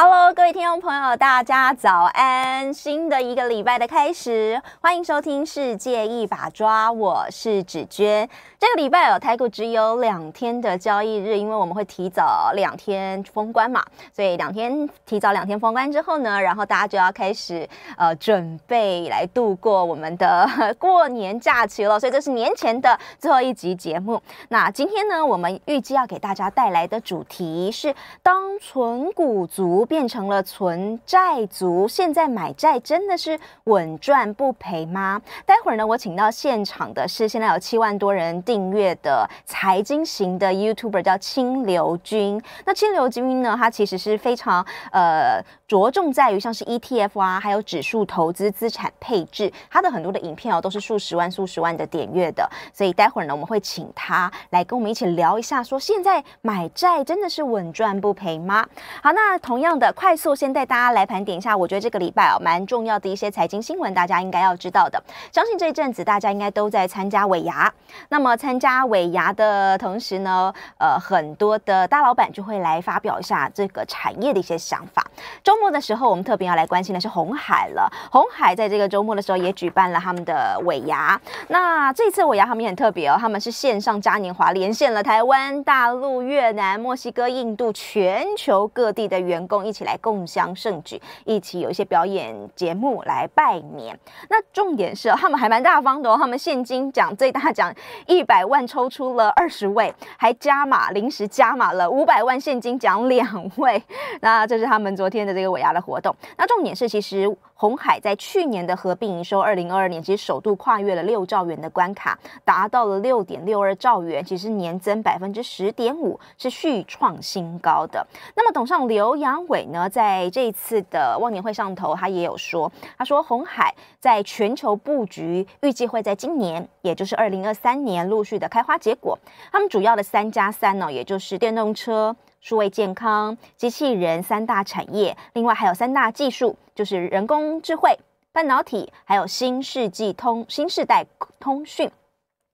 Hello，各位听众朋友，大家早安！新的一个礼拜的开始，欢迎收听《世界一把抓》，我是芷娟。这个礼拜哦，台股只有两天的交易日，因为我们会提早两天封关嘛，所以两天提早两天封关之后呢，然后大家就要开始呃准备来度过我们的过年假期了。所以这是年前的最后一集节目。那今天呢，我们预计要给大家带来的主题是当纯股族。变成了存债族，现在买债真的是稳赚不赔吗？待会儿呢，我请到现场的是现在有七万多人订阅的财经型的 Youtuber，叫清流君。那清流君呢，他其实是非常呃。着重在于像是 ETF 啊，还有指数投资资产配置，它的很多的影片哦，都是数十万、数十万的点阅的。所以待会儿呢，我们会请他来跟我们一起聊一下，说现在买债真的是稳赚不赔吗？好，那同样的，快速先带大家来盘点一下，我觉得这个礼拜哦，蛮重要的一些财经新闻，大家应该要知道的。相信这一阵子大家应该都在参加尾牙，那么参加尾牙的同时呢，呃，很多的大老板就会来发表一下这个产业的一些想法。中周末的时候，我们特别要来关心的是红海了。红海在这个周末的时候也举办了他们的尾牙。那这次尾牙他们也很特别哦，他们是线上嘉年华，连线了台湾、大陆、越南、墨西哥、印度全球各地的员工一起来共襄盛举，一起有一些表演节目来拜年。那重点是他们还蛮大方的哦，他们现金奖最大奖一百万抽出了二十位，还加码临时加码了五百万现金奖两位。那这是他们昨天的这个。尾牙的活动，那重点是，其实红海在去年的合并营收，二零二二年其实首度跨越了六兆元的关卡，达到了六点六二兆元，其实年增百分之十点五，是续创新高的。那么，董上刘阳伟呢，在这一次的忘年会上头，他也有说，他说红海在全球布局，预计会在今年，也就是二零二三年陆续的开花结果。他们主要的三加三呢，也就是电动车。数位健康、机器人三大产业，另外还有三大技术，就是人工智慧、半导体，还有新世纪通、新世代通讯。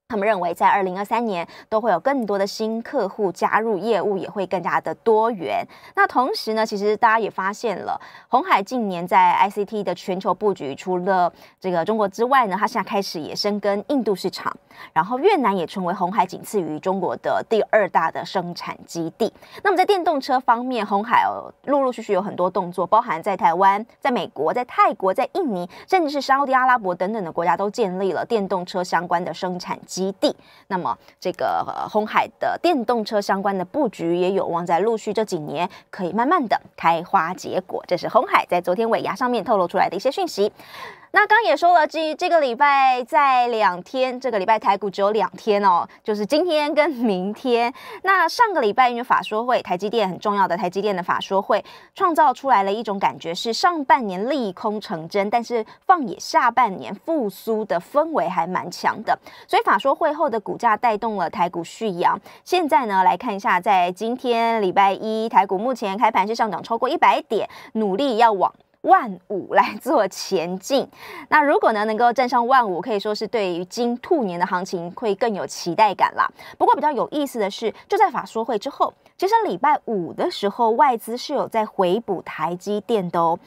他们认为，在二零二三年都会有更多的新客户加入，业务也会更加的多元。那同时呢，其实大家也发现了，红海近年在 ICT 的全球布局，除了这个中国之外呢，它现在开始也深耕印度市场，然后越南也成为红海仅次于中国的第二大的生产基地。那么在电动车方面，红海哦陆陆续续有很多动作，包含在台湾、在美国、在泰国、在印尼，甚至是沙地阿拉伯等等的国家都建立了电动车相关的生产基地。基地，那么这个红海的电动车相关的布局也有望在陆续这几年可以慢慢的开花结果。这是红海在昨天尾牙上面透露出来的一些讯息。那刚也说了，至于这个礼拜在两天，这个礼拜台股只有两天哦，就是今天跟明天。那上个礼拜因为法说会，台积电很重要的台积电的法说会，创造出来了一种感觉是上半年利空成真，但是放眼下半年复苏的氛围还蛮强的，所以法说会后的股价带动了台股续阳。现在呢来看一下，在今天礼拜一，台股目前开盘是上涨超过一百点，努力要往。万五来做前进，那如果呢能够站上万五，可以说是对于金兔年的行情会更有期待感啦。不过比较有意思的是，就在法说会之后，其实礼拜五的时候，外资是有在回补台积电的哦。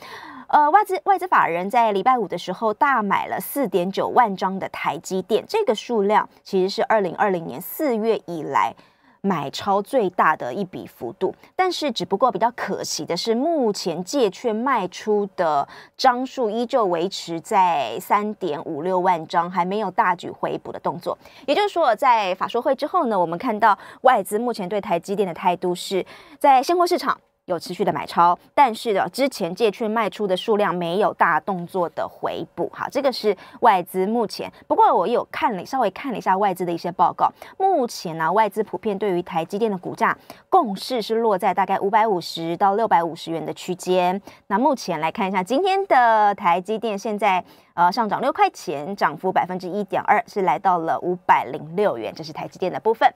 呃，外资外资法人，在礼拜五的时候大买了四点九万张的台积电，这个数量其实是二零二零年四月以来。买超最大的一笔幅度，但是只不过比较可惜的是，目前借券卖出的张数依旧维持在三点五六万张，还没有大举回补的动作。也就是说，在法说会之后呢，我们看到外资目前对台积电的态度是在现货市场。有持续的买超，但是呢，之前借券卖出的数量没有大动作的回补，好，这个是外资目前。不过我有看了，稍微看了一下外资的一些报告，目前呢，外资普遍对于台积电的股价共识是落在大概五百五十到六百五十元的区间。那目前来看一下今天的台积电，现在呃上涨六块钱，涨幅百分之一点二，是来到了五百零六元，这是台积电的部分。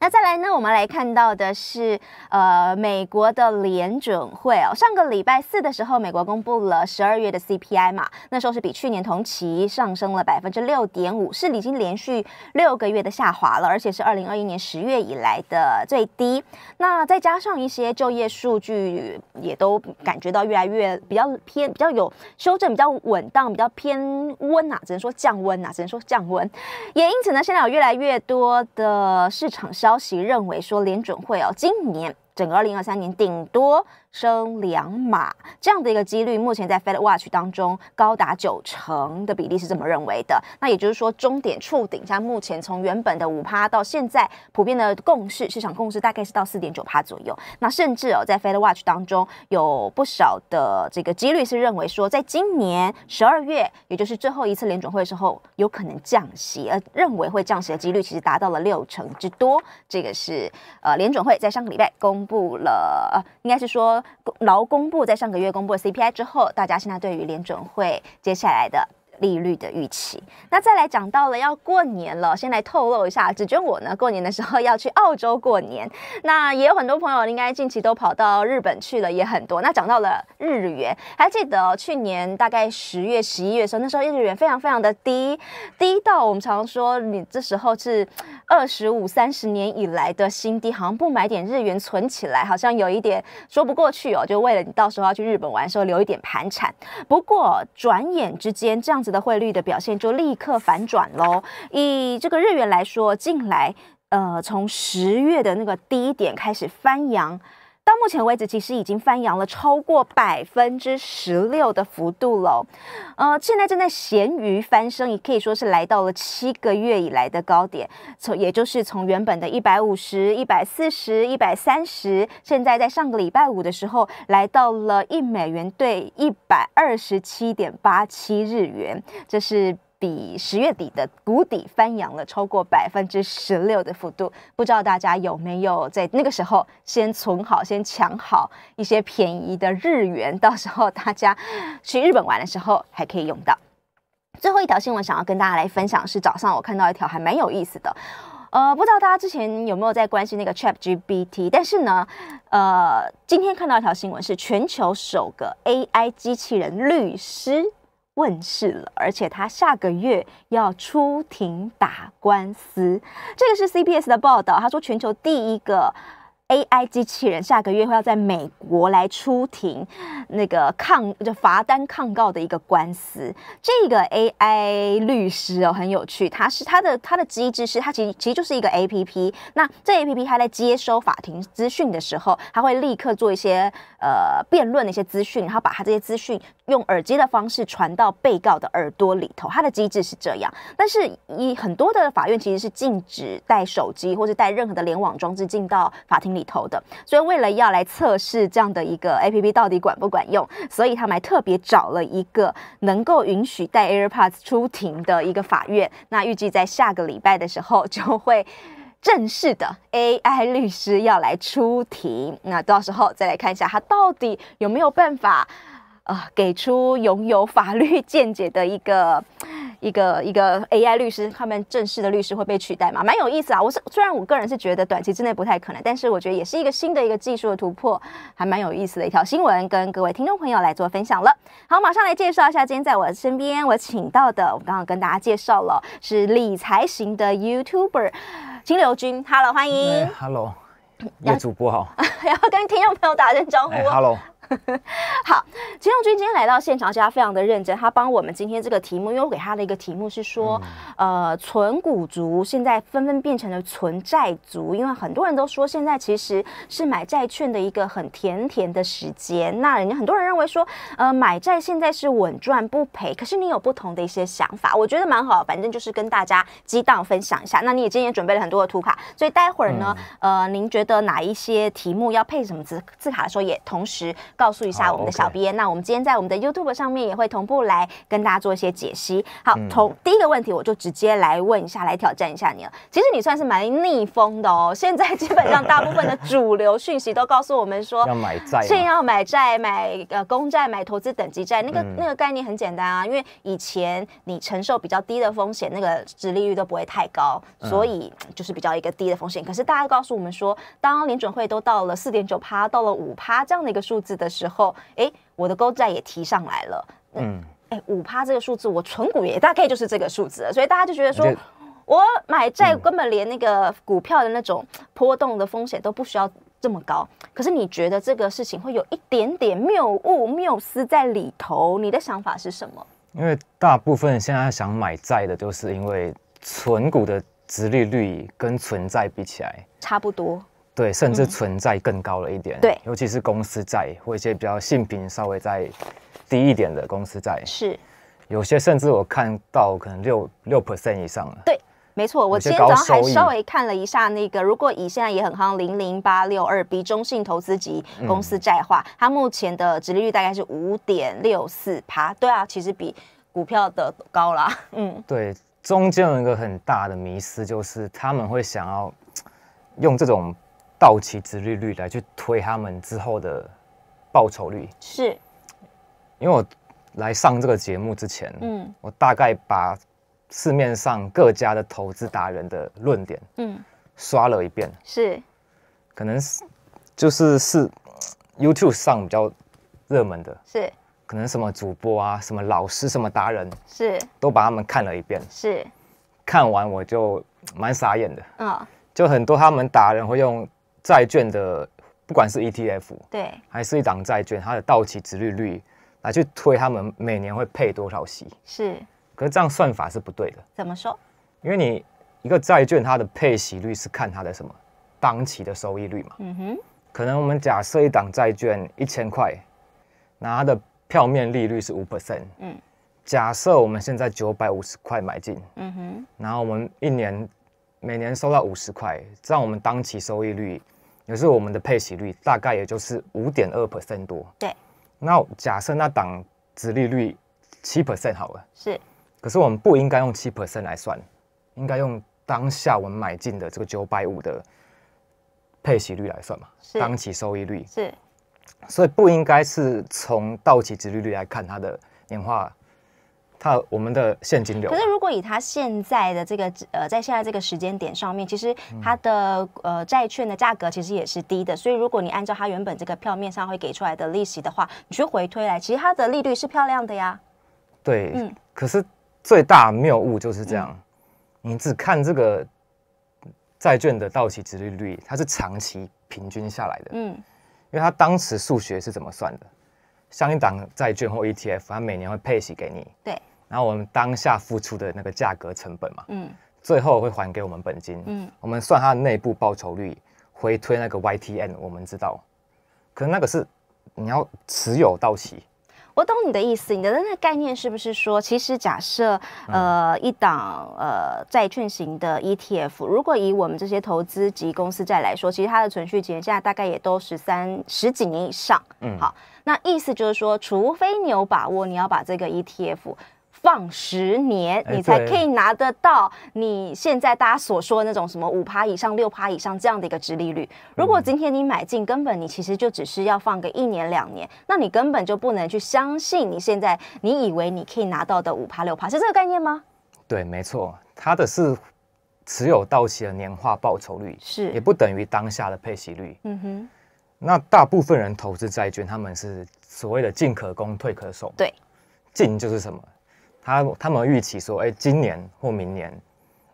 那再来呢？我们来看到的是，呃，美国的联准会哦。上个礼拜四的时候，美国公布了十二月的 CPI 嘛，那时候是比去年同期上升了百分之六点五，是已经连续六个月的下滑了，而且是二零二一年十月以来的最低。那再加上一些就业数据，也都感觉到越来越比较偏、比较有修正、比较稳当、比较偏温啊，只能说降温啊，只能说降温。也因此呢，现在有越来越多的市场上。消息认为说，联准会哦，今年。整个二零二三年顶多升两码，这样的一个几率，目前在 Fed Watch 当中高达九成的比例是这么认为的。那也就是说，终点触顶。现目前从原本的五趴到现在普遍的共识，市场共识大概是到四点九趴左右。那甚至哦，在 Fed Watch 当中有不少的这个几率是认为说，在今年十二月，也就是最后一次联准会的时候，有可能降息，而认为会降息的几率其实达到了六成之多。这个是呃，联准会在上个礼拜公。布了，呃，应该是说劳工部在上个月公布了 CPI 之后，大家现在对于联准会接下来的。利率的预期，那再来讲到了要过年了，先来透露一下，只娟我呢，过年的时候要去澳洲过年，那也有很多朋友应该近期都跑到日本去了，也很多。那讲到了日元，还记得去年大概十月、十一月的时候，那时候日元非常非常的低，低到我们常说你这时候是二十五三十年以来的新低，好像不买点日元存起来，好像有一点说不过去哦。就为了你到时候要去日本玩时候留一点盘缠，不过转眼之间这样的汇率的表现就立刻反转喽。以这个日元来说，近来，呃，从十月的那个低点开始翻扬。到目前为止，其实已经翻扬了超过百分之十六的幅度了。呃，现在正在咸鱼翻身，也可以说是来到了七个月以来的高点，从也就是从原本的一百五十、一百四十、一百三十，现在在上个礼拜五的时候，来到了一美元兑一百二十七点八七日元，这是。比十月底的谷底翻扬了超过百分之十六的幅度，不知道大家有没有在那个时候先存好、先抢好一些便宜的日元，到时候大家去日本玩的时候还可以用到。最后一条新闻想要跟大家来分享是早上我看到一条还蛮有意思的，呃，不知道大家之前有没有在关心那个 ChatGPT，但是呢，呃，今天看到一条新闻是全球首个 AI 机器人律师。问世了，而且他下个月要出庭打官司。这个是 C B S 的报道，他说全球第一个。AI 机器人下个月会要在美国来出庭，那个抗就罚单抗告的一个官司。这个 AI 律师哦，很有趣，他是他的他的机制是他其实其实就是一个 APP。那这 APP 他在接收法庭资讯的时候，他会立刻做一些呃辩论的一些资讯，然后把他这些资讯用耳机的方式传到被告的耳朵里头。他的机制是这样，但是一很多的法院其实是禁止带手机或者带任何的联网装置进到法庭里。里头的，所以为了要来测试这样的一个 APP 到底管不管用，所以他们还特别找了一个能够允许带 AirPods 出庭的一个法院。那预计在下个礼拜的时候就会正式的 AI 律师要来出庭，那到时候再来看一下他到底有没有办法。啊，给出拥有法律见解的一个、一个、一个 AI 律师，他们正式的律师会被取代嘛？蛮有意思啊！我是虽然我个人是觉得短期之内不太可能，但是我觉得也是一个新的一个技术的突破，还蛮有意思的一条新闻，跟各位听众朋友来做分享了。好，马上来介绍一下今天在我身边我请到的，我刚刚跟大家介绍了是理财型的 YouTuber 金流军。Hello，欢迎。Hello，业主播好。然 后跟听众朋友打声招呼。Hello。好，钱永军今天来到现场，他非常的认真。他帮我们今天这个题目，因为我给他的一个题目是说，呃，存股族现在纷纷变成了存债族，因为很多人都说现在其实是买债券的一个很甜甜的时间。那人家很多人认为说，呃，买债现在是稳赚不赔，可是你有不同的一些想法，我觉得蛮好，反正就是跟大家激荡分享一下。那你也今天也准备了很多的图卡，所以待会儿呢，呃，您觉得哪一些题目要配什么字字卡的时候，也同时。告诉一下我们的小编，那我们今天在我们的 YouTube 上面也会同步来跟大家做一些解析。好，同第一个问题，我就直接来问一下，来挑战一下你了。其实你算是蛮逆风的哦。现在基本上大部分的主流讯息都告诉我们说，要买债，要买债，买呃公债，买投资等级债。那个那个概念很简单啊，因为以前你承受比较低的风险，那个殖利率都不会太高，所以就是比较一个低的风险。可是大家告诉我们说，当联准会都到了四点九趴，到了五趴这样的一个数字的。时候，哎，我的高债也提上来了，嗯，哎，五趴这个数字，我存股也大概就是这个数字，所以大家就觉得说，我买债根本连那个股票的那种波动的风险都不需要这么高。可是你觉得这个事情会有一点点谬误、谬思在里头？你的想法是什么？因为大部分现在想买债的，都是因为存股的殖利率跟存债比起来差不多。对，甚至存在更高了一点，对，尤其是公司债或一些比较性平稍微再低一点的公司债，是，有些甚至我看到可能六六 percent 以上了。对，没错，我今天早上还稍微看了一下那个，如果以现在也很夯零零八六二 B 中性投资级公司债话，它目前的折利率大概是五点六四趴。对啊，其实比股票的高啦。嗯，对，中间有一个很大的迷思就是他们会想要用这种。到期值利率来去推他们之后的报酬率，是因为我来上这个节目之前，嗯，我大概把市面上各家的投资达人的论点，嗯，刷了一遍，是，可能是就是是 YouTube 上比较热门的，是，可能什么主播啊，什么老师，什么达人，是，都把他们看了一遍，是，看完我就蛮傻眼的，啊，就很多他们达人会用。债券的不管是 ETF 对，还是一档债券，它的到期值率率来去推他们每年会配多少息是，可是这样算法是不对的。怎么说？因为你一个债券它的配息率是看它的什么当期的收益率嘛。嗯哼。可能我们假设一档债券一千块，那它的票面利率是五 percent。嗯。假设我们现在九百五十块买进。嗯哼。然后我们一年每年收到五十块，这样我们当期收益率。可是我们的配息率大概也就是五点二 percent 多。对。那假设那档殖利率七 percent 好了。是。可是我们不应该用七 percent 来算，应该用当下我们买进的这个九百五的配息率来算嘛？是。当期收益率是。所以不应该是从到期殖利率来看它的年化。它我们的现金流。可是，如果以它现在的这个呃，在现在这个时间点上面，其实它的呃债券的价格其实也是低的，所以如果你按照它原本这个票面上会给出来的利息的话，你去回推来，其实它的利率是漂亮的呀。对，嗯。可是最大谬误就是这样，你只看这个债券的到期值利率，它是长期平均下来的，嗯，因为他当时数学是怎么算的？像一档债券或 ETF，它每年会配息给你，对。然后我们当下付出的那个价格成本嘛，嗯，最后会还给我们本金，嗯，我们算它内部报酬率，回推那个 y t n 我们知道，可能那个是你要持有到期。我懂你的意思，你的那概念是不是说，其实假设呃一档呃债券型的 ETF，如果以我们这些投资级公司债来说，其实它的存续期现在大概也都十三十几年以上，嗯，好，那意思就是说，除非你有把握，你要把这个 ETF。放十年，你才可以拿得到你现在大家所说的那种什么五趴以上、六趴以上这样的一个折利率。如果今天你买进，根本你其实就只是要放个一年两年，那你根本就不能去相信你现在你以为你可以拿到的五趴六趴是这个概念吗？对，没错，它的是持有到期的年化报酬率，是也不等于当下的配息率。嗯哼，那大部分人投资债券，他们是所谓的进可攻、退可守。对，进就是什么？他他们预期说，哎，今年或明年，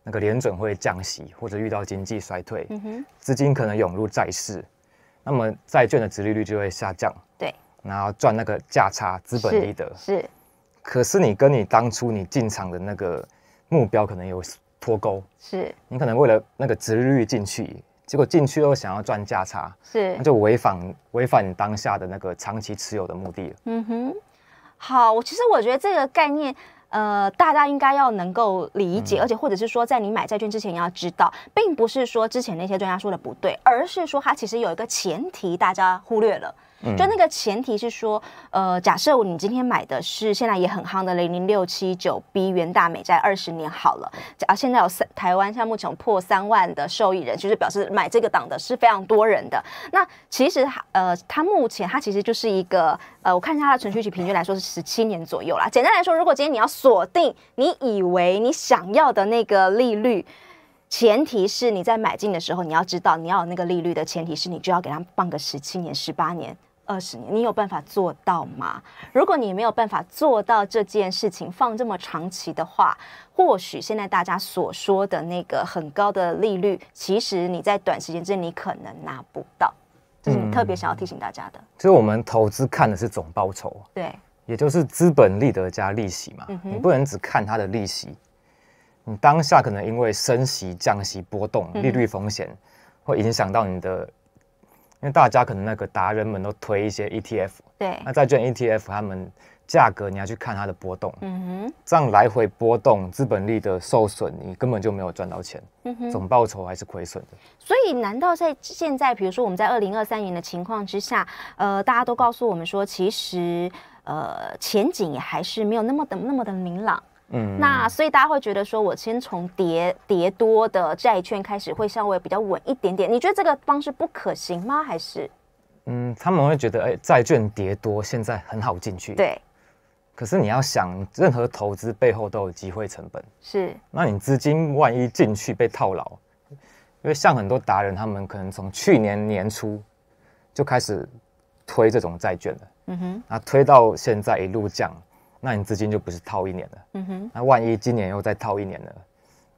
那个联准会降息，或者遇到经济衰退，嗯、资金可能涌入债市，那么债券的殖利率就会下降。对，然后赚那个价差，资本利得是。可是你跟你当初你进场的那个目标可能有脱钩，是你可能为了那个殖利率进去，结果进去又想要赚价差，是那就违反违反你当下的那个长期持有的目的嗯哼，好，我其实我觉得这个概念。呃，大家应该要能够理解，而且或者是说，在你买债券之前，你要知道，并不是说之前那些专家说的不对，而是说它其实有一个前提，大家忽略了。就那个前提是说，呃，假设你今天买的是现在也很夯的零零六七九 B 元大美债二十年好了，啊，现在有三台湾像目前破三万的受益人，其实表示买这个档的是非常多人的。那其实，呃，它目前它其实就是一个，呃，我看一下它的存续期平均来说是十七年左右啦。简单来说，如果今天你要锁定你以为你想要的那个利率，前提是你在买进的时候你要知道你要有那个利率的前提是你就要给他放个十七年、十八年。二十年，你有办法做到吗？如果你没有办法做到这件事情，放这么长期的话，或许现在大家所说的那个很高的利率，其实你在短时间之内你可能拿不到，这是你特别想要提醒大家的。所以，我们投资看的是总报酬，对，也就是资本利得加利息嘛。你不能只看它的利息，你当下可能因为升息、降息波动、利率风险，会影响到你的。因为大家可能那个达人们都推一些 ETF，对，那债券 ETF 他们价格你要去看它的波动，嗯哼，这样来回波动，资本利的受损，你根本就没有赚到钱，嗯哼，总报酬还是亏损的。所以，难道在现在，比如说我们在二零二三年的情况之下，呃，大家都告诉我们说，其实呃前景还是没有那么的那么的明朗。嗯，那所以大家会觉得说，我先从叠叠多的债券开始，会稍微比较稳一点点。你觉得这个方式不可行吗？还是嗯，他们会觉得，哎，债券叠多现在很好进去。对。可是你要想，任何投资背后都有机会成本。是。那你资金万一进去被套牢，因为像很多达人，他们可能从去年年初就开始推这种债券了。嗯哼。那推到现在一路降。那你资金就不是套一年了。嗯哼。那万一今年又再套一年了，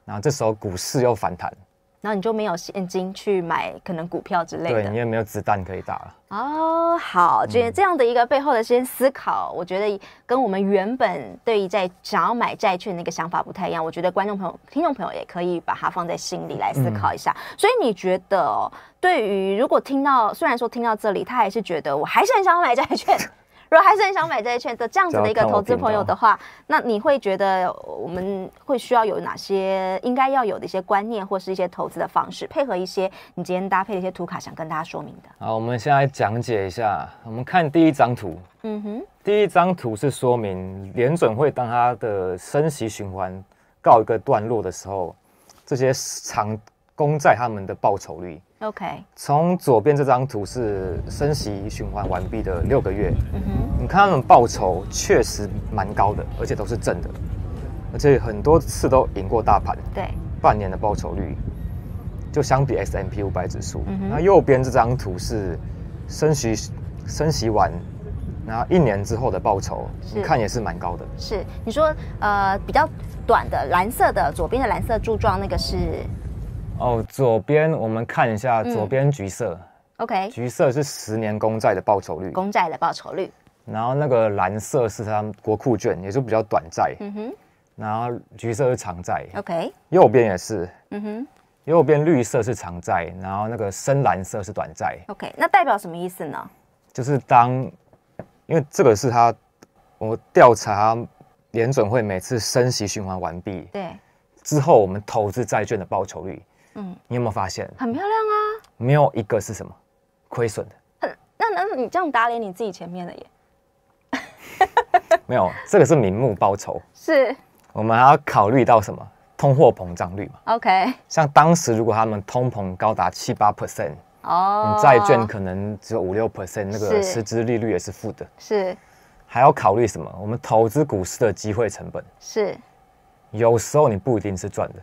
然后这时候股市又反弹，然后你就没有现金去买可能股票之类的。对，你也没有子弹可以打了。哦，好，觉得这样的一个背后的先思考，我觉得跟我们原本对于在想要买债券那个想法不太一样。我觉得观众朋友、听众朋友也可以把它放在心里来思考一下。所以你觉得，对于如果听到，虽然说听到这里，他还是觉得我还是很想买债券。如果还是很想买债券的这样子的一个投资朋友的话，那你会觉得我们会需要有哪些应该要有的一些观念，或是一些投资的方式，配合一些你今天搭配的一些图卡，想跟大家说明的。好，我们先来讲解一下。我们看第一张图，嗯哼，第一张图是说明联准会当它的升息循环告一个段落的时候，这些长公债他们的报酬率。OK，从左边这张图是升息循环完毕的六个月，你看他们报酬确实蛮高的，而且都是正的，而且很多次都赢过大盘。对，半年的报酬率就相比 S M P 五百指数。那右边这张图是升息升息完，然后一年之后的报酬，你看也是蛮高的。是，你说呃比较短的蓝色的左边的蓝色柱状那个是？哦，左边我们看一下，左边橘色，OK，橘色是十年公债的报酬率，公债的报酬率。然后那个蓝色是它国库券，也是比较短债。嗯哼。然后橘色是长债，OK。右边也是，嗯哼。右边绿色是长债，然后那个深蓝色是短债，OK。那代表什么意思呢？就是当，因为这个是他，我调查联准会每次升息循环完毕，对，之后我们投资债券的报酬率。嗯，你有没有发现很漂亮啊？没有一个是什么亏损的。那那你这样打脸你自己前面的耶？没有，这个是明目包酬。是。我们还要考虑到什么？通货膨胀率嘛。OK。像当时如果他们通膨高达七八 percent，哦，你债券可能只有五六 percent，那个实际利率也是负的。是。还要考虑什么？我们投资股市的机会成本。是。有时候你不一定是赚的。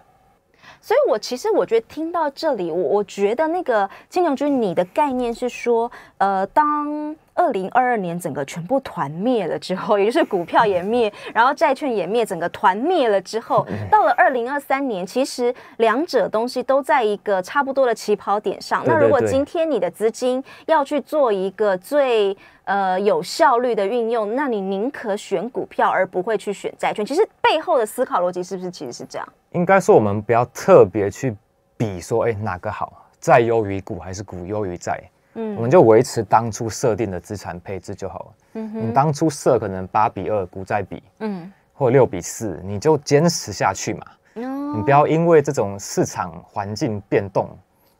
所以，我其实我觉得听到这里，我我觉得那个金牛君，你的概念是说，呃，当二零二二年整个全部团灭了之后，也就是股票也灭，然后债券也灭，整个团灭了之后，到了二零二三年，其实两者东西都在一个差不多的起跑点上。那如果今天你的资金要去做一个最呃有效率的运用，那你宁可选股票而不会去选债券，其实背后的思考逻辑是不是其实是这样？应该说，我们不要特别去比说，哎，哪个好，债优于股还是股优于债？嗯，我们就维持当初设定的资产配置就好了。嗯哼，你当初设可能八比二股债比，嗯，或六比四，你就坚持下去嘛。你不要因为这种市场环境变动，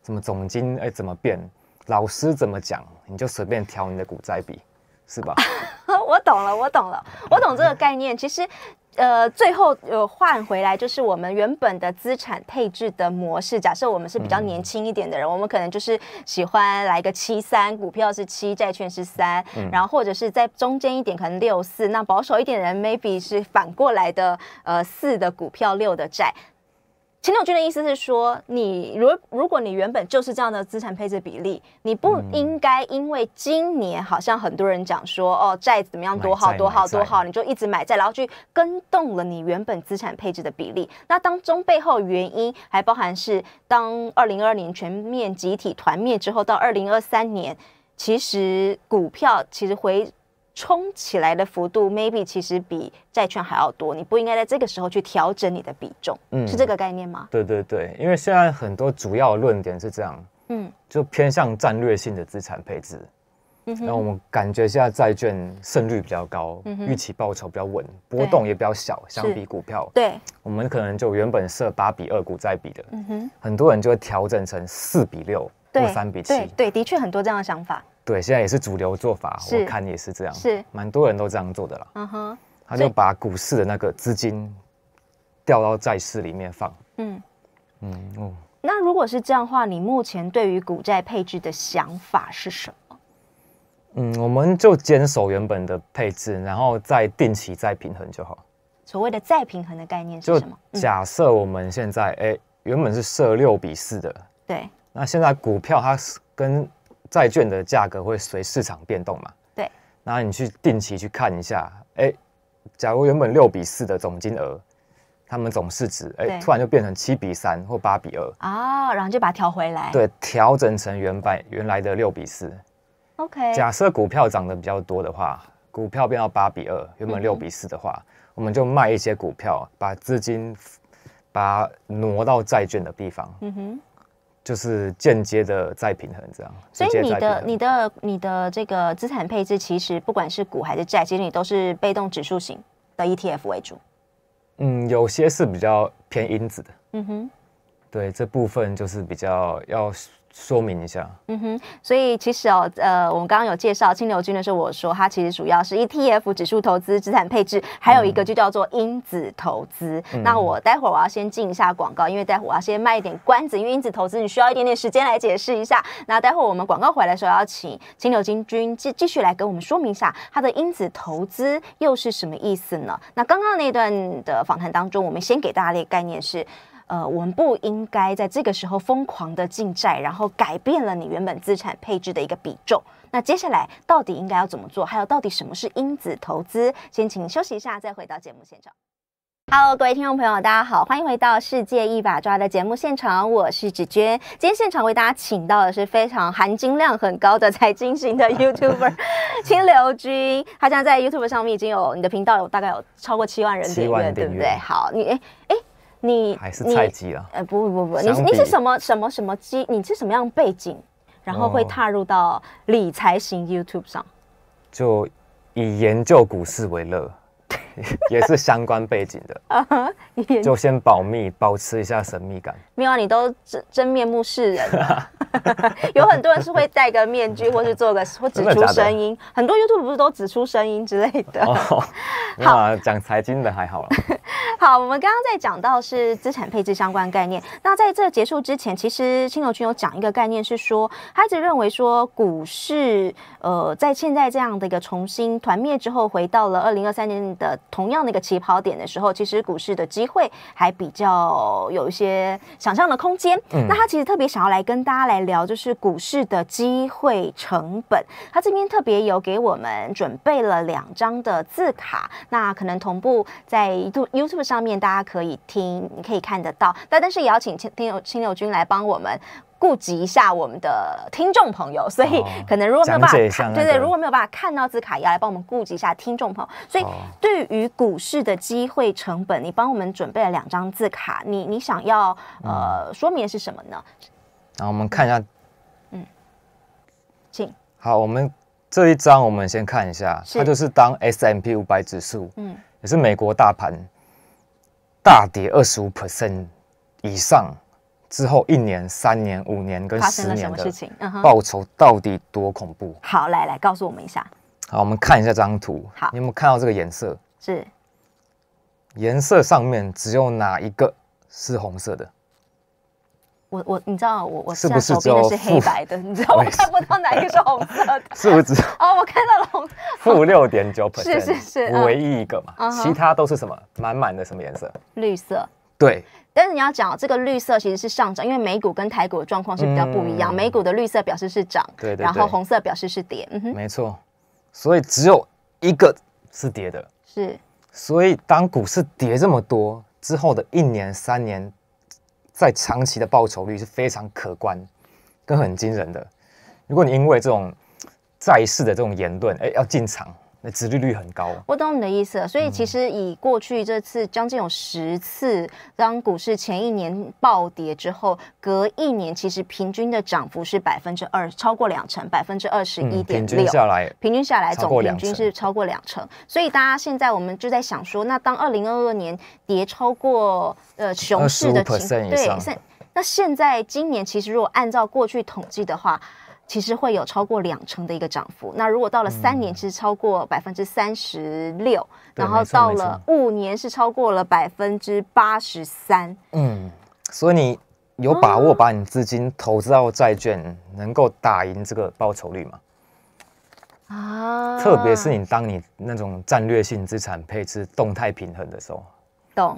什么总金哎怎么变，老师怎么讲，你就随便调你的股债比，是吧？我懂了，我懂了，我懂这个概念。其实。呃，最后呃换回来，就是我们原本的资产配置的模式。假设我们是比较年轻一点的人，我们可能就是喜欢来个七三，股票是七，债券是三，然后或者是在中间一点，可能六四。那保守一点的人，maybe 是反过来的，呃，四的股票，六的债。秦董军的意思是说，你如如果你原本就是这样的资产配置比例，你不应该因为今年好像很多人讲说哦债怎么样多好多好多好，你就一直买债，然后去跟动了你原本资产配置的比例。那当中背后原因还包含是，当二零二二年全面集体团灭之后，到二零二三年，其实股票其实回。冲起来的幅度，maybe 其实比债券还要多。你不应该在这个时候去调整你的比重，嗯，是这个概念吗？对对对，因为现在很多主要论点是这样，嗯，就偏向战略性的资产配置。嗯，那我们感觉现在债券胜率比较高，预期报酬比较稳，波动也比较小，相比股票。对。我们可能就原本设八比二股债比的，嗯哼，很多人就会调整成四比六。对三比七，对的确很多这样的想法。对，现在也是主流做法，我看也是这样，是蛮多人都这样做的了。嗯哼，他就把股市的那个资金调到债市里面放。嗯嗯哦。那如果是这样的话，你目前对于股债配置的想法是什么？嗯，我们就坚守原本的配置，然后再定期再平衡就好。所谓的再平衡的概念是什么？假设我们现在哎原本是设六比四的，对。那现在股票它跟债券的价格会随市场变动嘛？对。然后你去定期去看一下，哎，假如原本六比四的总金额，他们总市值，哎，突然就变成七比三或八比二。啊，然后就把它调回来。对，调整成原本原来的六比四。OK。假设股票涨得比较多的话，股票变到八比二，原本六比四的话，我们就卖一些股票，把资金把挪到债券的地方。嗯哼。就是间接的再平衡这样，所以你的、你的、你的这个资产配置，其实不管是股还是债，其实你都是被动指数型的 ETF 为主。嗯，有些是比较偏因子的。嗯哼，对，这部分就是比较要。说明一下，嗯哼，所以其实哦，呃，我们刚刚有介绍青牛君的时候，我说它其实主要是 ETF 指数投资、资产配置，还有一个就叫做因子投资。那我待会儿我要先进一下广告，因为待会儿我要先卖一点关子，因为因子投资你需要一点点时间来解释一下。那待会儿我们广告回来的时候，要请青牛金君继继续来跟我们说明一下它的因子投资又是什么意思呢？那刚刚那段的访谈当中，我们先给大家的概念是。呃，我们不应该在这个时候疯狂的进债，然后改变了你原本资产配置的一个比重。那接下来到底应该要怎么做？还有到底什么是因子投资？先请休息一下，再回到节目现场。Hello，各位听众朋友，大家好，欢迎回到《世界一把抓》的节目现场，我是芷娟。今天现场为大家请到的是非常含金量很高的财经型的 YouTuber 清流君，他现在在 YouTube 上面已经有你的频道有大概有超过七万人订阅，对不对？好，你哎哎。你还是菜鸡了？呃，不不不，你你是什么什么什么鸡？你是什么样背景？然后会踏入到理财型 YouTube 上？就以研究股市为乐。也是相关背景的 就先保密，保持一下神秘感。有、啊，你都真真面目示人，有很多人是会戴个面具，或是做个，或指出声音。很多 YouTube 不是都指出声音之类的。好，讲财经的还好了。好，我们刚刚在讲到是资产配置相关概念。那在这结束之前，其实青柳群有讲一个概念，是说他一直认为说股市，呃，在现在这样的一个重新团灭之后，回到了二零二三年的。同样的一个起跑点的时候，其实股市的机会还比较有一些想象的空间。那他其实特别想要来跟大家来聊，就是股市的机会成本。他这边特别有给我们准备了两张的字卡，那可能同步在 YouTube 上面，大家可以听，可以看得到。但但是也要请青青友君来帮我们。顾及一下我们的听众朋友，所以可能如果没有办法，对对，如果没有办法看到字卡，要来帮我们顾及一下听众朋友。所以对于股市的机会成本，你帮我们准备了两张字卡，你你想要呃说明的是什么呢？然后我们看一下，嗯，请好，我们这一张我们先看一下，它就是当 S M P 五百指数，嗯，也是美国大盘大跌二十五 percent 以上。之后一年、三年、五年跟十年的报酬到底多恐怖？好，来来，告诉我们一下。好，我们看一下这张图。好，你有没有看到这个颜色？是颜色上面只有哪一个是红色的？我我，你知道我我是不是只有是黑白的？你知道我看不到哪一个是红色的？是不是？哦，我看到了，红负六点九盆，是是是，唯一一个嘛，其他都是什么？满满的什么颜色？绿色。对。但是你要讲这个绿色其实是上涨，因为美股跟台股的状况是比较不一样。美股的绿色表示是涨，然后红色表示是跌。没错，所以只有一个是跌的。是，所以当股市跌这么多之后的一年、三年，在长期的报酬率是非常可观，跟很惊人的。如果你因为这种在世的这种言论，哎，要进场。那止利率很高，我懂你的意思。所以其实以过去这次将近有十次当股市前一年暴跌之后，隔一年其实平均的涨幅是百分之二，超过两成，百分之二十一点六。平均下来，平均下来总平均是超过两成。所以大家现在我们就在想说，那当二零二二年跌超过呃熊市的情对，那现在今年其实如果按照过去统计的话。其实会有超过两成的一个涨幅，那如果到了三年，其实超过百分之三十六，然后到了五年是超过了百分之八十三。嗯，所以你有把握把你资金投资到债券，能够打赢这个报酬率吗？啊！特别是你当你那种战略性资产配置动态平衡的时候，懂？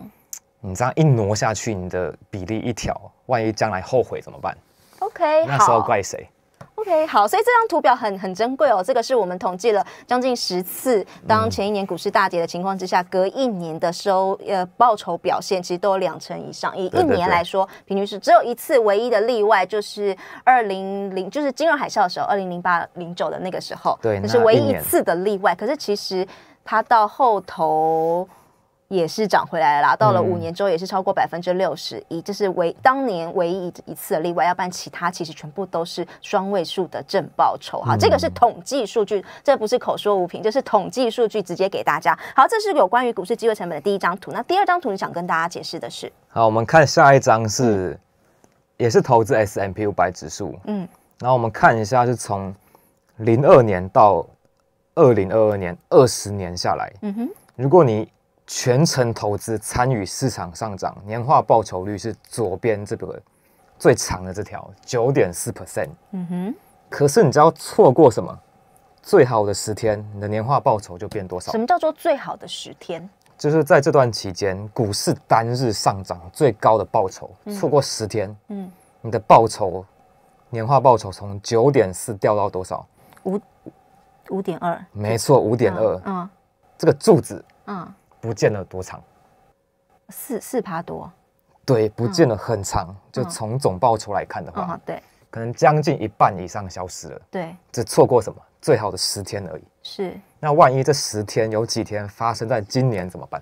你这样一挪下去，你的比例一调，万一将来后悔怎么办？OK，那时候怪谁？OK，好，所以这张图表很很珍贵哦。这个是我们统计了将近十次，当前一年股市大跌的情况之下，隔一年的收呃报酬表现，其实都有两成以上。以一年来说，平均是只有一次，唯一的例外就是二零零，就是金融海啸的时候，二零零八零九的那个时候，对，那是唯一一次的例外。可是其实它到后头。也是涨回来了，到了五年之后也是超过百分之六十一，这是唯当年唯一一次的例外。要然其他，其实全部都是双位数的正报酬。哈，这个是统计数据，这不是口说无凭，就是统计数据直接给大家。好，这是有关于股市机会成本的第一张图。那第二张图，想跟大家解释的是，好，我们看下一张是也是投资 S M P 五百指数。嗯，然后我们看一下，是从零二年到二零二二年，二十年下来，嗯哼，如果你。全程投资参与市场上涨，年化报酬率是左边这个最长的这条九点四 percent。嗯哼。可是你知道错过什么？最好的十天，你的年化报酬就变多少？什么叫做最好的十天？就是在这段期间，股市单日上涨最高的报酬。错过十天，嗯，你的报酬年化报酬从九点四掉到多少？五五点二。没错，五点二。嗯，这个柱子，嗯。不见了多长？四四趴多？对，不见了很长。就从总报出来看的话，对，可能将近一半以上消失了。对，只错过什么？最好的十天而已。是。那万一这十天有几天发生在今年怎么办？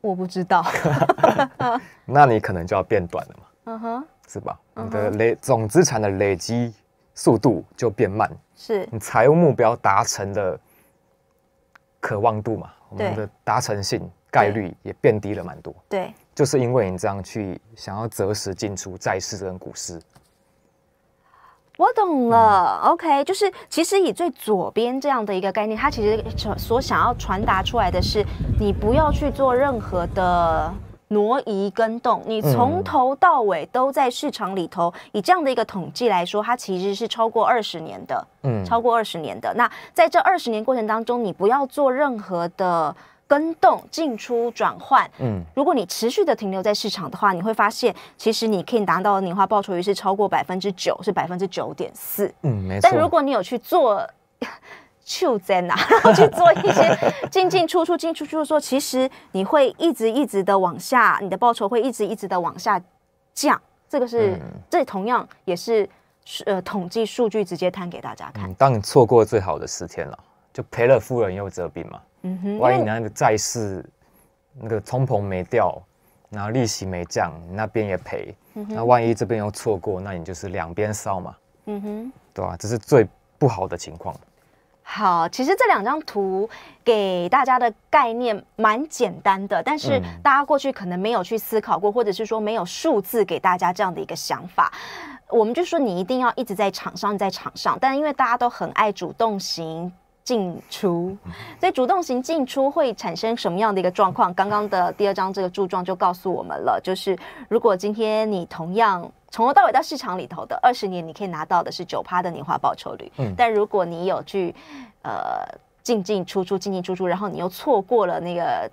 我不知道。那你可能就要变短了嘛。嗯哼，是吧？你的累总资产的累积速度就变慢。是你财务目标达成的渴望度嘛？我们的达成性概率也变低了蛮多，对，就是因为你这样去想要择时进出债市跟股市。我懂了，OK，就是其实以最左边这样的一个概念，它其实所想要传达出来的是，你不要去做任何的。挪移跟动，你从头到尾都在市场里头。以这样的一个统计来说，它其实是超过二十年的，嗯，超过二十年的。那在这二十年过程当中，你不要做任何的跟动、进出转换，嗯，如果你持续的停留在市场的话，你会发现，其实你可以达到年化报酬率是超过百分之九，是百分之九点四，嗯，没错。但如果你有去做，就在哪，然后去做一些进进出出、进进出出，候，其实你会一直一直的往下，你的报酬会一直一直的往下降。这个是，这同样也是呃统计数据直接摊给大家看。当你错过最好的十天了，就赔了夫人又折兵嘛。嗯哼，万一那个债市那个通膨没掉，然后利息没降，那边也赔。那万一这边又错过，那你就是两边烧嘛。嗯哼，对吧？这是最不好的情况。好，其实这两张图给大家的概念蛮简单的，但是大家过去可能没有去思考过，或者是说没有数字给大家这样的一个想法。我们就说，你一定要一直在场上，在场上，但因为大家都很爱主动型。进出，所以主动型进出会产生什么样的一个状况？刚刚的第二章这个柱状就告诉我们了，就是如果今天你同样从头到尾到市场里头的二十年，你可以拿到的是九趴的年化报酬率。嗯，但如果你有去呃进进出出，进进出出，然后你又错过了那个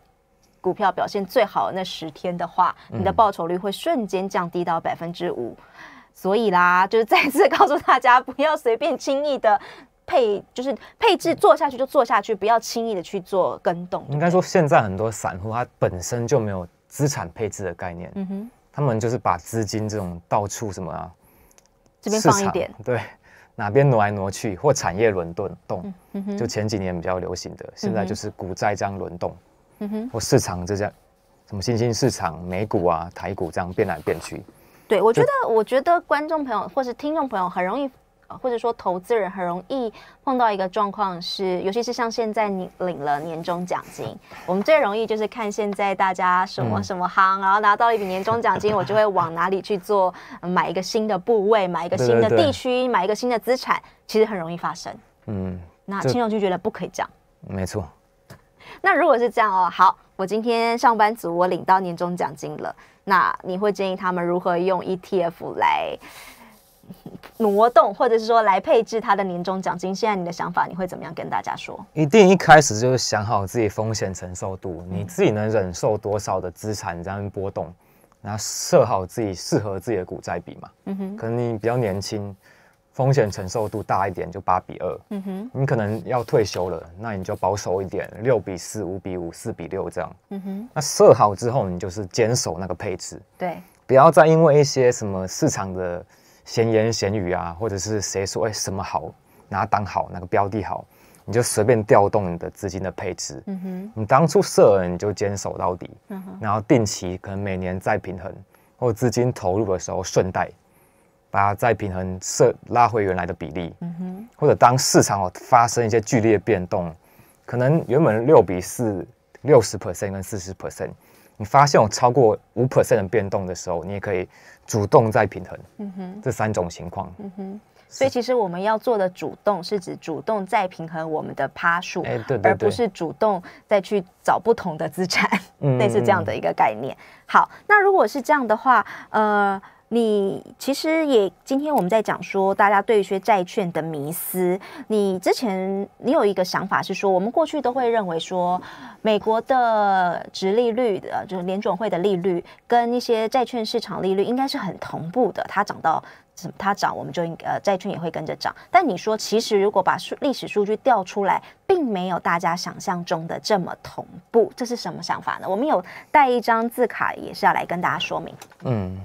股票表现最好的那十天的话，你的报酬率会瞬间降低到百分之五。所以啦，就是再次告诉大家，不要随便轻易的。配就是配置做下去就做下去，不要轻易的去做跟动。应该说，现在很多散户他本身就没有资产配置的概念，嗯哼，他们就是把资金这种到处什么啊，这边放一点，对哪边挪来挪去，或产业轮动，动，就前几年比较流行的，现在就是股债这样轮动，嗯哼，或市场这样什么新兴市场、美股啊、台股这样变来变去。对，我觉得我觉得观众朋友或是听众朋友很容易。或者说投资人很容易碰到一个状况是，尤其是像现在你领了年终奖金，我们最容易就是看现在大家什么什么行，然后拿到一笔年终奖金，我就会往哪里去做，买一个新的部位，买一个新的地区，买一个新的资产，其实很容易发生。嗯，那青龙就觉得不可以这样。没错。那如果是这样哦，好，我今天上班族，我领到年终奖金了，那你会建议他们如何用 ETF 来？挪动，或者是说来配置他的年终奖金。现在你的想法，你会怎么样跟大家说？一定一开始就是想好自己风险承受度，你自己能忍受多少的资产这样波动，然后设好自己适合自己的股债比嘛。嗯哼，可能你比较年轻，风险承受度大一点，就八比二。嗯哼，你可能要退休了，那你就保守一点，六比四、五比五、四比六这样。嗯哼，那设好之后，你就是坚守那个配置，对，不要再因为一些什么市场的。闲言闲语啊，或者是谁说哎什么好，拿档好那个标的好，你就随便调动你的资金的配置。嗯哼，你当初设了你就坚守到底，然后定期可能每年再平衡，或资金投入的时候顺带把它再平衡设拉回原来的比例。嗯哼，或者当市场哦发生一些剧烈变动，可能原本六比四，六十 percent 跟四十 percent。你发现有超过五 percent 的变动的时候，你也可以主动再平衡。嗯哼，这三种情况。嗯哼，所以其实我们要做的主动是指主动再平衡我们的趴数，对对对，而不是主动再去找不同的资产，类似这样的一个概念。好，那如果是这样的话，呃。你其实也，今天我们在讲说大家对一些债券的迷思。你之前你有一个想法是说，我们过去都会认为说，美国的值利率的，就是联准会的利率，跟一些债券市场利率应该是很同步的。它涨到，它涨，我们就应呃债券也会跟着涨。但你说，其实如果把数历史数据调出来，并没有大家想象中的这么同步。这是什么想法呢？我们有带一张字卡，也是要来跟大家说明。嗯。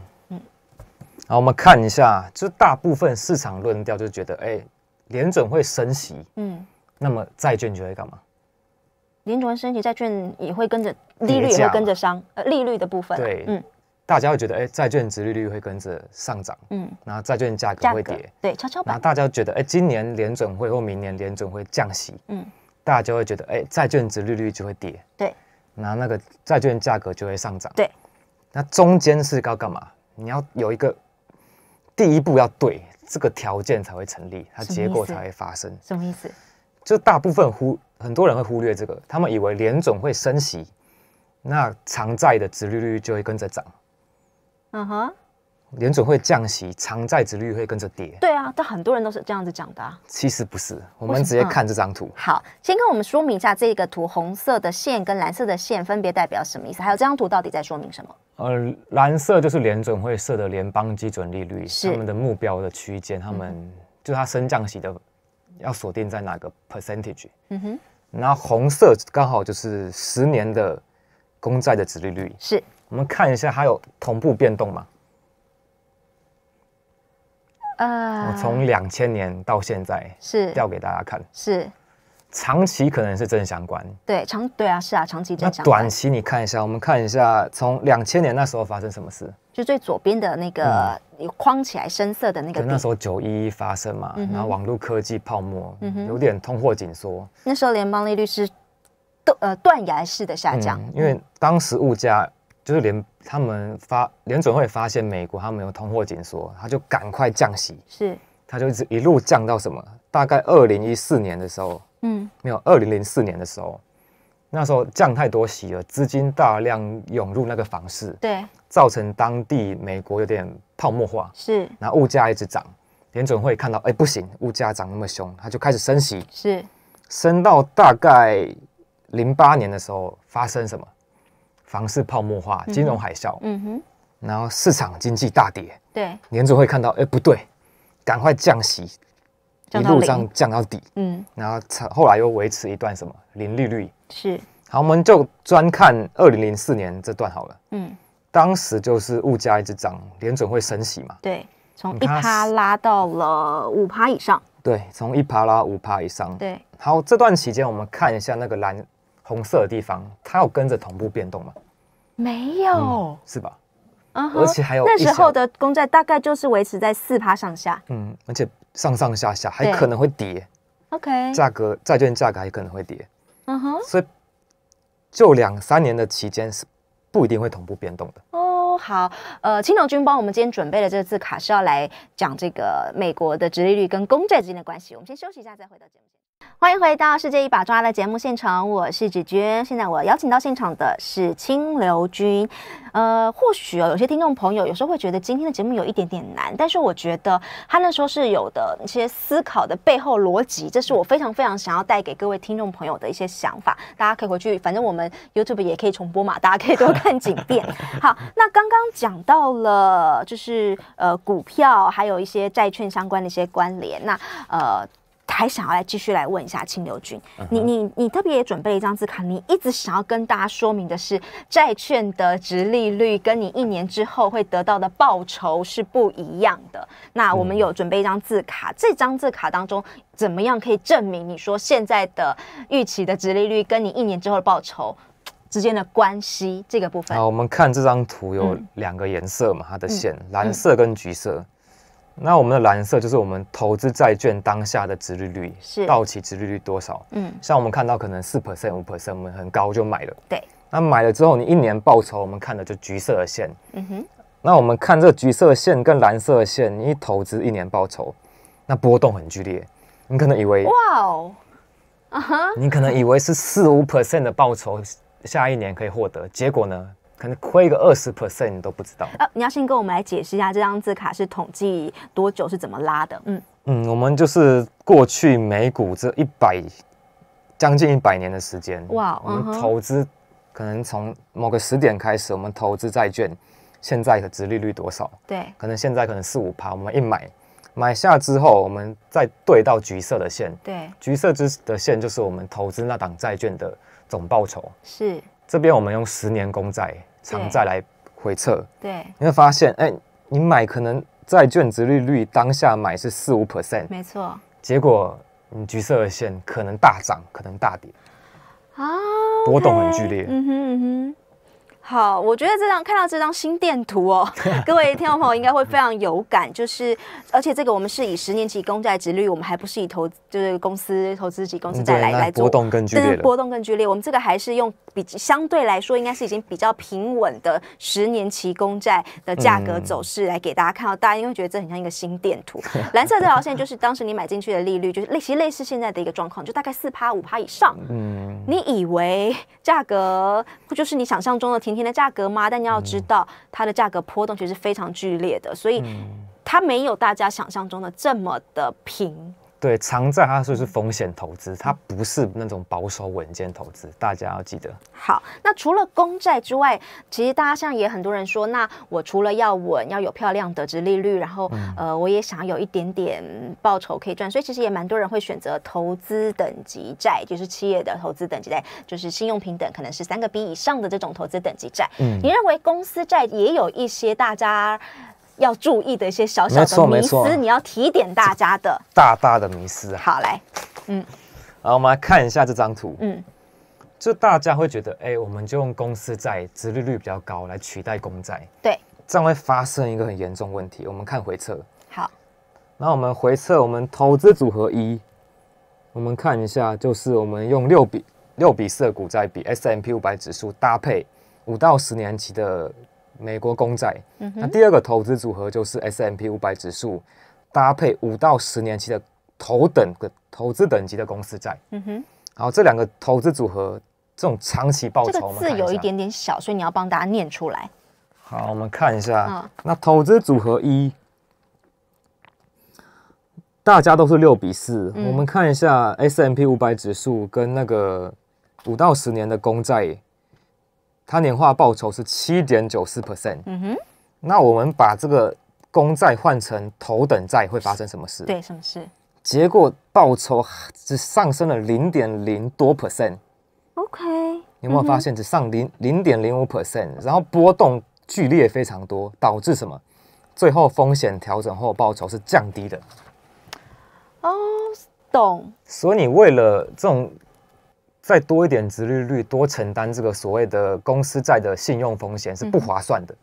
好，我们看一下，就大部分市场论调就是觉得，哎，联准会升息，嗯，那么债券就会干嘛？联准升息，债券也会跟着利率也会跟着上，呃，利率的部分对，嗯，大家会觉得，哎，债券殖利率会跟着上涨，嗯，然后债券价格会跌，对，悄悄板。那大家觉得，哎，今年联准会或明年联准会降息，嗯，大家就会觉得，哎，债券殖利率就会跌，对，然后那个债券价格就会上涨，对，那中间是要干嘛？你要有一个。第一步要对，这个条件才会成立，它结果才会发生。什么意思？就是大部分忽很多人会忽略这个，他们以为联总会升息，那偿债的殖利率就会跟着涨。嗯哼。联准会降息，长债值率会跟着跌。对啊，但很多人都是这样子讲的。啊。其实不是，我们直接看这张图。好，先跟我们说明一下，这一个图红色的线跟蓝色的线分别代表什么意思？还有这张图到底在说明什么？呃，蓝色就是联准会设的联邦基准利率，他们的目标的区间，他们就它升降息的要锁定在哪个 percentage。嗯哼。然后红色刚好就是十年的公债的值利率。是我们看一下，它有同步变动吗？呃，从两千年到现在是调给大家看是，长期可能是正相关，对长对啊是啊长期正相关。短期你看一下，我们看一下从两千年那时候发生什么事，就最左边的那个有框起来深色的那个。那时候九一一发生嘛，然后网络科技泡沫，有点通货紧缩。那时候联邦利率是断呃断崖式的下降，因为当时物价。就是连他们发联准会发现美国他们有通货紧缩，他就赶快降息，是，他就一直一路降到什么？大概二零一四年的时候，嗯，没有，二零零四年的时候，那时候降太多息了，资金大量涌入那个房市，对，造成当地美国有点泡沫化，是，然后物价一直涨，联准会看到，哎，不行，物价涨那么凶，他就开始升息，是，升到大概零八年的时候发生什么？房市泡沫化、金融海啸，嗯哼，然后市场经济大跌，对，年总会看到，哎，不对，赶快降息，一路上降到底，嗯，然后后来又维持一段什么零利率，是，好，我们就专看二零零四年这段好了，嗯，当时就是物价一直涨，年准会升息嘛，对，从一趴拉到了五趴以上，对，从一趴拉五趴以上，对，好，这段期间我们看一下那个蓝。同色的地方，它有跟着同步变动吗？没有，是吧？嗯而且还有那时候的公债大概就是维持在四趴上下，嗯，而且上上下下还可能会跌，OK，价格债券价格还可能会跌，嗯哼，所以就两三年的期间是不一定会同步变动的。哦，好，呃，青龙君帮我们今天准备的这个字卡是要来讲这个美国的直利率跟公债之间的关系，我们先休息一下，再回到节目。欢迎回到《世界一把抓》的节目现场，我是芷君。现在我邀请到现场的是清流君。呃，或许哦，有些听众朋友有时候会觉得今天的节目有一点点难，但是我觉得他那时候是有的一些思考的背后逻辑，这是我非常非常想要带给各位听众朋友的一些想法。大家可以回去，反正我们 YouTube 也可以重播嘛，大家可以多看几遍。好，那刚刚讲到了就是呃，股票还有一些债券相关的一些关联，那呃。还想要来继续来问一下清流君，你你你特别也准备一张字卡，你一直想要跟大家说明的是，债券的值利率跟你一年之后会得到的报酬是不一样的。那我们有准备一张字卡，这张字卡当中怎么样可以证明你说现在的预期的值利率跟你一年之后的报酬之间的关系这个部分？好，我们看这张图有两个颜色嘛，它的线蓝色跟橘色。那我们的蓝色就是我们投资债券当下的值率率，到期值率率多少？嗯，像我们看到可能四 percent、五 percent，我们很高就买了。对，那买了之后，你一年报酬，我们看的就橘色的线。嗯哼，那我们看这橘色线跟蓝色线，你一投资一年报酬，那波动很剧烈。你可能以为哇哦，啊哈，你可能以为是四五 percent 的报酬，下一年可以获得，结果呢？可能亏个二十 percent 都不知道。呃，你要先跟我们来解释一下这张字卡是统计多久是怎么拉的？嗯嗯，我们就是过去美股这一百将近一百年的时间。哇，我们投资可能从某个时点开始，我们投资债券，现在的值利率多少？对，可能现在可能四五趴。我们一买买下之后，我们再对到橘色的线。对，橘色之的线就是我们投资那档债券的总报酬。是，这边我们用十年公债。常再来回测，对，你会发现，哎，你买可能债券值利率当下买是四五 percent，没错，结果你橘色的线可能大涨，可能大跌啊，波动很剧烈。嗯哼哼，好，我觉得这张看到这张心电图哦，各位听众朋友应该会非常有感，就是而且这个我们是以十年期公债值率，我们还不是以投就是公司投资级公司债来来做，波动更剧烈，波动更剧烈，我们这个还是用。比相对来说，应该是已经比较平稳的十年期公债的价格走势来给大家看到。大家因为觉得这很像一个心电图，蓝色这条线就是当时你买进去的利率，就是类似类似现在的一个状况，就大概四趴五趴以上。嗯，你以为价格不就是你想象中的甜甜的价格吗？但你要知道，它的价格波动其实非常剧烈的，所以它没有大家想象中的这么的平。对，长债它就是风险投资，它不是那种保守稳健投资，大家要记得。好，那除了公债之外，其实大家像也很多人说，那我除了要稳，要有漂亮的值利率，然后呃，我也想有一点点报酬可以赚，所以其实也蛮多人会选择投资等级债，就是企业的投资等级债，就是信用平等，可能是三个 B 以上的这种投资等级债。嗯，你认为公司债也有一些大家？要注意的一些小小的迷思，你要提点大家的。大大的迷思。好来，嗯，然后我们来看一下这张图，嗯，就大家会觉得，哎，我们就用公司债、殖利率比较高来取代公债，对，这样会发生一个很严重问题。我们看回撤，好，那我们回测我们投资组合一，我们看一下，就是我们用六比六比的股债比 S M P 五百指数搭配五到十年期的。美国公债，那第二个投资组合就是 S M P 五百指数搭配五到十年期的头等的投资等级的公司债。嗯哼，然后这两个投资组合，这种长期报酬，这个字有一点点小，所以你要帮大家念出来。好，我们看一下，那投资组合一，大家都是六比四。我们看一下 S M P 五百指数跟那个五到十年的公债。它年化报酬是七点九四 percent。嗯哼，那我们把这个公债换成头等债会发生什么事？对，什么事？结果报酬只上升了零点零多 percent。OK。有没有发现只上零零点零五 percent，然后波动剧烈非常多，导致什么？最后风险调整后报酬是降低的。哦，懂。所以你为了这种。再多一点殖利率，多承担这个所谓的公司债的信用风险是不划算的。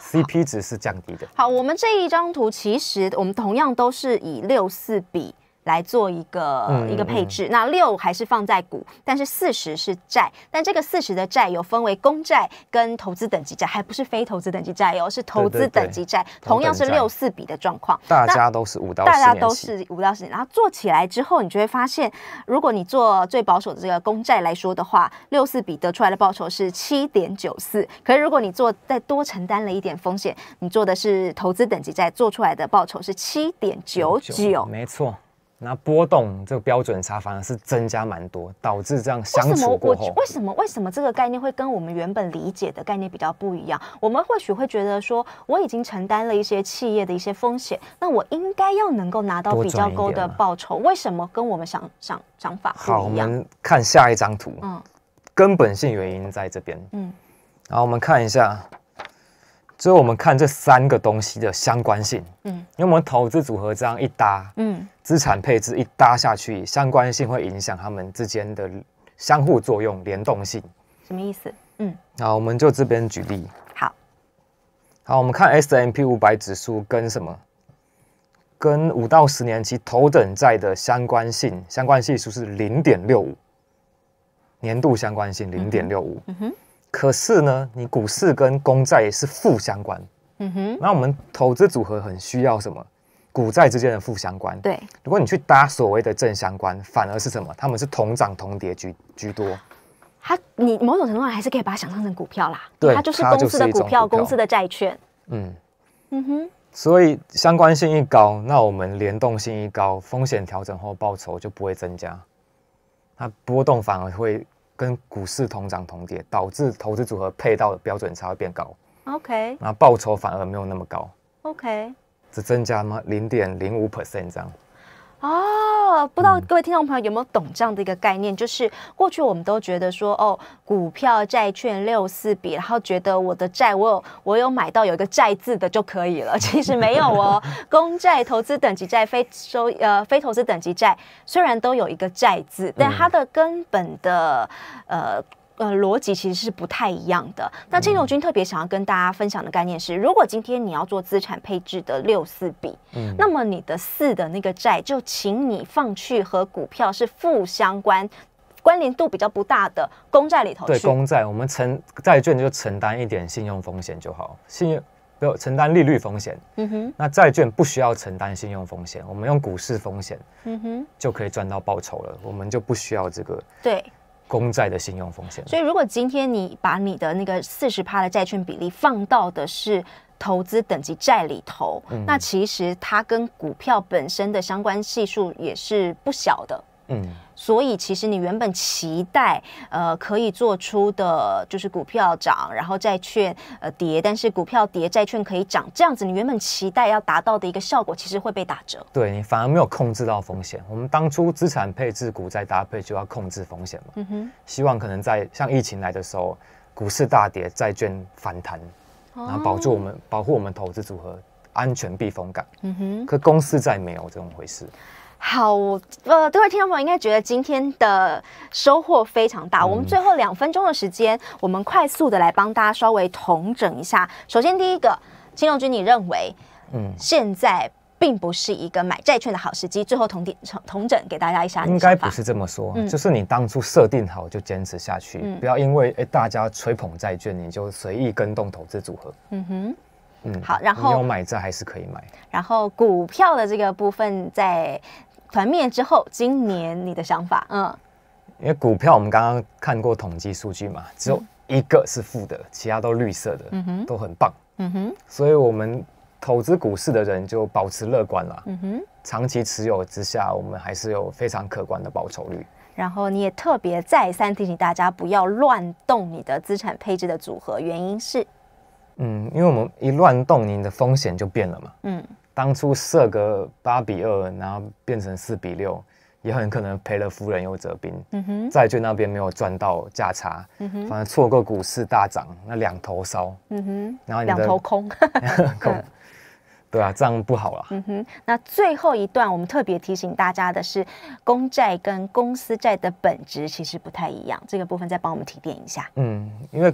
CP 值是降低的。好，我们这一张图其实我们同样都是以六四比。来做一个一个配置，那六还是放在股，但是四十是债，但这个四十的债有分为公债跟投资等级债，还不是非投资等级债，有是投资等级债，同样是六四比的状况。大家都是五到，大家都是五到十年。然后做起来之后，你就会发现，如果你做最保守的这个公债来说的话，六四比得出来的报酬是七点九四，可是如果你做再多承担了一点风险，你做的是投资等级债，做出来的报酬是七点九九，没错。那波动这个标准差反而是增加蛮多，导致这样相处过后，为什么？为什么？为什么这个概念会跟我们原本理解的概念比较不一样？我们或许会觉得说，我已经承担了一些企业的一些风险，那我应该要能够拿到比较高的报酬。为什么跟我们想想想法不一样？好，我们看下一张图。嗯，根本性原因在这边。嗯，然后我们看一下。所以我们看这三个东西的相关性，嗯，因为我们投资组合这样一搭，嗯，资产配置一搭下去，相关性会影响他们之间的相互作用、联动性，什么意思？嗯，那我们就这边举例，好，好，我们看 S M P 五百指数跟什么，跟五到十年期头等债的相关性，相关系数是零点六五，年度相关性零点六五，嗯哼。可是呢，你股市跟公债是负相关。嗯哼，那我们投资组合很需要什么？股债之间的负相关。对，如果你去搭所谓的正相关，反而是什么？他们是同涨同跌居居多。它，你某种程度上还是可以把它想象成股票啦。对，它就是公司的股票，公司的债券。嗯，嗯哼。所以相关性一高，那我们联动性一高，风险调整后报酬就不会增加，它波动反而会。跟股市同涨同跌，导致投资组合配到的标准差会变高。OK，然后报酬反而没有那么高。OK，只增加吗？零点零五 percent 这样。哦，不知道各位听众朋友有没有懂这样的一个概念，就是过去我们都觉得说，哦，股票、债券六四比，然后觉得我的债，我有我有买到有一个债字的就可以了，其实没有哦。公债、投资等级债、非收呃非投资等级债，虽然都有一个债字，但它的根本的呃。呃，逻辑其实是不太一样的。那青牛君特别想要跟大家分享的概念是：如果今天你要做资产配置的六四比，嗯，那么你的四的那个债就请你放去和股票是负相关、关联度比较不大的公债里头。对，公债我们承债券就承担一点信用风险就好，信用不承担利率风险。嗯哼，那债券不需要承担信用风险，我们用股市风险，嗯哼，就可以赚到报酬了。我们就不需要这个对。公债的信用风险，所以如果今天你把你的那个四十趴的债券比例放到的是投资等级债里头，那其实它跟股票本身的相关系数也是不小的。嗯，所以其实你原本期待呃可以做出的就是股票涨，然后债券呃跌，但是股票跌，债券可以涨，这样子你原本期待要达到的一个效果，其实会被打折。对你反而没有控制到风险。我们当初资产配置股债搭配就要控制风险嘛。嗯哼，希望可能在像疫情来的时候，股市大跌，债券反弹，然后保住我们保护我们投资组合安全避风港。嗯哼，可公司再没有这种回事。好，呃，各位听众朋友应该觉得今天的收获非常大。我们最后两分钟的时间，我们快速的来帮大家稍微统整一下。首先，第一个，青龙君，你认为，嗯，现在并不是一个买债券的好时机。最后统统统整给大家一下，应该不是这么说，就是你当初设定好就坚持下去，不要因为哎大家吹捧债券，你就随意跟动投资组合。嗯哼，嗯，好，然后要买债还是可以买。然后股票的这个部分在。团灭之后，今年你的想法？嗯，因为股票我们刚刚看过统计数据嘛，只有一个是负的，其他都绿色的，嗯哼，都很棒，嗯哼，所以我们投资股市的人就保持乐观啦，嗯哼，长期持有之下，我们还是有非常可观的报酬率。然后你也特别再三提醒大家不要乱动你的资产配置的组合，原因是，嗯，因为我们一乱动，你的风险就变了嘛，嗯。当初设个八比二，然后变成四比六，也很可能赔了夫人又折兵。嗯哼，债券那边没有赚到价差，嗯哼，反而错过股市大涨，那两头烧。嗯哼，然后两头 空。对啊，这样不好了。嗯哼，那最后一段我们特别提醒大家的是，公债跟公司债的本质其实不太一样。这个部分再帮我们提点一下。嗯，因为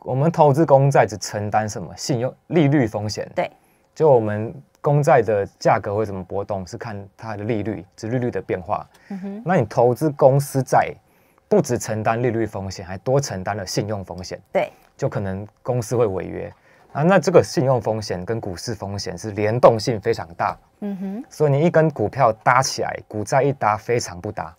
我们投资公债只承担什么信用利率风险。对，就我们。公债的价格会怎么波动？是看它的利率，指利率的变化。嗯那你投资公司债，不只承担利率风险，还多承担了信用风险。对，就可能公司会违约啊。那这个信用风险跟股市风险是联动性非常大。嗯哼，所以你一根股票搭起来，股债一搭非常不搭。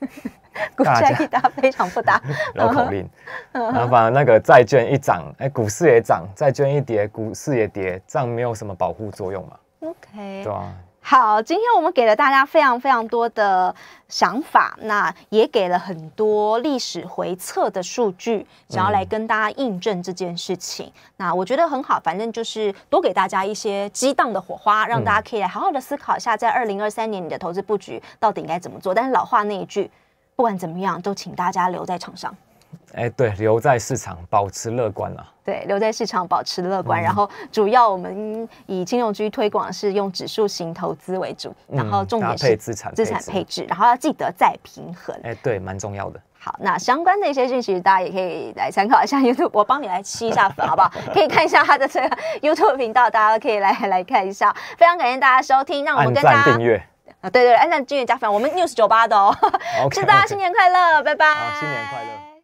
股价一搭非常不搭，绕 口令。然后把那个债券一涨，哎，股市也涨；债券一跌，股市也跌，这样没有什么保护作用嘛。OK，对啊。好，今天我们给了大家非常非常多的想法，那也给了很多历史回测的数据，想要来跟大家印证这件事情。那我觉得很好，反正就是多给大家一些激荡的火花，让大家可以来好好的思考一下，在二零二三年你的投资布局到底应该怎么做。但是老话那一句，不管怎么样，都请大家留在场上。哎，对，留在市场，保持乐观啊。对，留在市场，保持乐观。然后主要我们以金融局推广是用指数型投资为主，然后重点是资产资产配置，然后要记得再平衡。哎，对，蛮重要的。好，那相关的一些讯息大家也可以来参考一下。YouTube，我帮你来吸一下粉，好不好？可以看一下他的这个 YouTube 频道，大家可以来来看一下。非常感谢大家收听，让我们跟大家啊，对对，按赞订阅加粉。我们 News 酒吧的哦，OK。大家，新年快乐，拜拜。好，新年快乐。